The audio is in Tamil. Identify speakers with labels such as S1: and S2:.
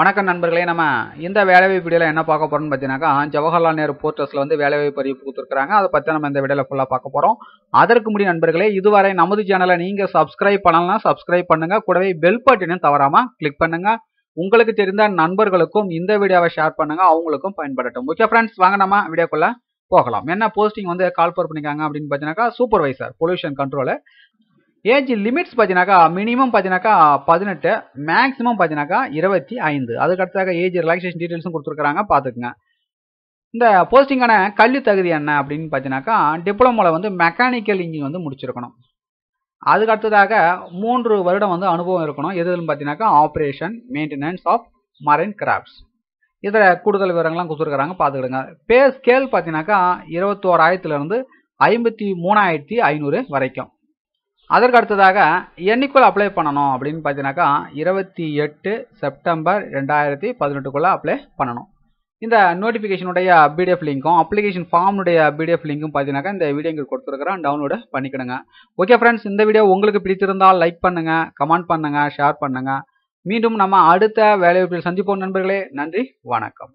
S1: வணக்கம் நண்பர்களே நம்ம இந்த வேலைவாய்ப்பு வீடியோவில் என்ன பார்க்க போகிறோம்னு பார்த்தீங்கன்னாக்கா ஜவஹர்லால் நேரு போர்ட்டஸில் வந்து வேலைவாய்ப்பு அறிவிப்பு கொடுத்துருக்காங்க அதை பற்றி நம்ம இந்த வீடியோவில் ஃபுல்லாக பார்க்க போகிறோம் அதற்கு முடி நண்பர்களே இதுவரை நமது சேனலை நீங்கள் சப்ஸ்கிரைப் பண்ணலாம் சப்ஸ்கிரைப் பண்ணுங்கள் கூடவே பெல் பட்டனையும் தவறாமல் கிளிக் பண்ணுங்கள் உங்களுக்கு தெரிந்த நண்பர்களுக்கும் இந்த வீடியோவை ஷேர் பண்ணுங்கள் அவங்களுக்கும் பயன்படட்டும் ஓகே ஃப்ரெண்ட்ஸ் வாங்க நம்ம வீடியோக்குள்ளே போகலாம் என்ன போஸ்டிங் வந்து கால் பண்ணிக்காங்க அப்படின்னு பார்த்தீங்கன்னாக்கா supervisor pollution control age limits பார்த்தீங்கனாக்கா மினிமம் பார்த்தீங்கன்னாக்கா பதினெட்டு மேக்ஸிமம் பார்த்தீங்கன்னாக்கா இருபத்தி ஐந்து அதுக்கடுத்தாக ஏஜ் ரிலாக்ஸேஷன் டீட்டெயில்ஸும் கொடுத்துருக்காங்க பார்த்துக்குங்க இந்த போஸ்டிங்கான கல்வி தகுதி என்ன அப்படின்னு பார்த்தீங்கன்னாக்கா டிப்ளமோவில் வந்து மெக்கானிக்கல் இன்ஜினியர் வந்து முடிச்சிருக்கணும் அதுக்கு அடுத்ததாக மூன்று வருடம் வந்து அனுபவம் இருக்கணும் எதுன்னு பார்த்தீங்கன்னாக்கா operation maintenance of marine crafts இதில் கூடுதல் விவரங்கள்லாம் கொடுத்துருக்குறாங்க பார்த்துக்கிடுங்க பே ஸ்கேல் பார்த்தீங்கன்னாக்கா இருபத்தோராயிரத்துலேருந்து ஐம்பத்தி மூணாயிரத்தி ஐநூறு வரைக்கும் அதற்கு அடுத்ததாக என்னைக்குள்ளே அப்ளை பண்ணணும் அப்படின்னு பார்த்தீங்கன்னாக்கா இருபத்தி எட்டு செப்டம்பர் ரெண்டாயிரத்தி பதினெட்டுக்குள்ளே அப்ளை பண்ணணும் இந்த நோட்டிஃபிகேஷனுடைய பிடிஎஃப் லிங்க்கும் அப்ளிகேஷன் ஃபார்முடைய பிடிஎஃப் லிங்க்கும் பார்த்தீங்கன்னாக்கா இந்த வீடியோ இங்கே கொடுத்துருக்குறேன் டவுன்லோடு பண்ணிக்கணுங்க ஓகே ஃப்ரெண்ட்ஸ் இந்த வீடியோ உங்களுக்கு பிடித்திருந்தால் லைக் பண்ணுங்கள் கமெண்ட் பண்ணுங்கள் ஷேர் பண்ணுங்கள் மீண்டும் நம்ம அடுத்த வேலைவாய்ப்பில் சந்திப்போம் நண்பர்களே நன்றி வணக்கம்